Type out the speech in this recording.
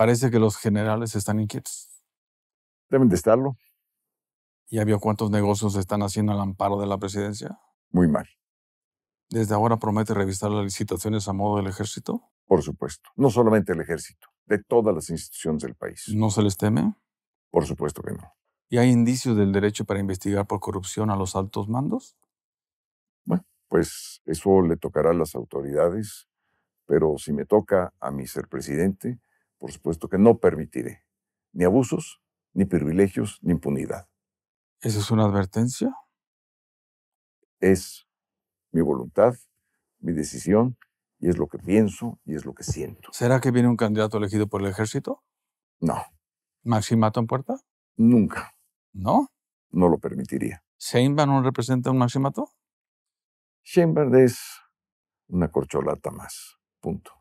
Parece que los generales están inquietos. Deben de estarlo. ¿Ya vio cuántos negocios están haciendo al amparo de la presidencia? Muy mal. ¿Desde ahora promete revisar las licitaciones a modo del ejército? Por supuesto. No solamente el ejército, de todas las instituciones del país. ¿No se les teme? Por supuesto que no. ¿Y hay indicios del derecho para investigar por corrupción a los altos mandos? Bueno, pues eso le tocará a las autoridades, pero si me toca a mí ser presidente, por supuesto que no permitiré ni abusos, ni privilegios, ni impunidad. ¿Esa es una advertencia? Es mi voluntad, mi decisión, y es lo que pienso y es lo que siento. ¿Será que viene un candidato elegido por el ejército? No. ¿Maximato en puerta? Nunca. ¿No? No lo permitiría. ¿Sheinbaum no representa un maximato? Sheinbaum es una corcholata más. Punto.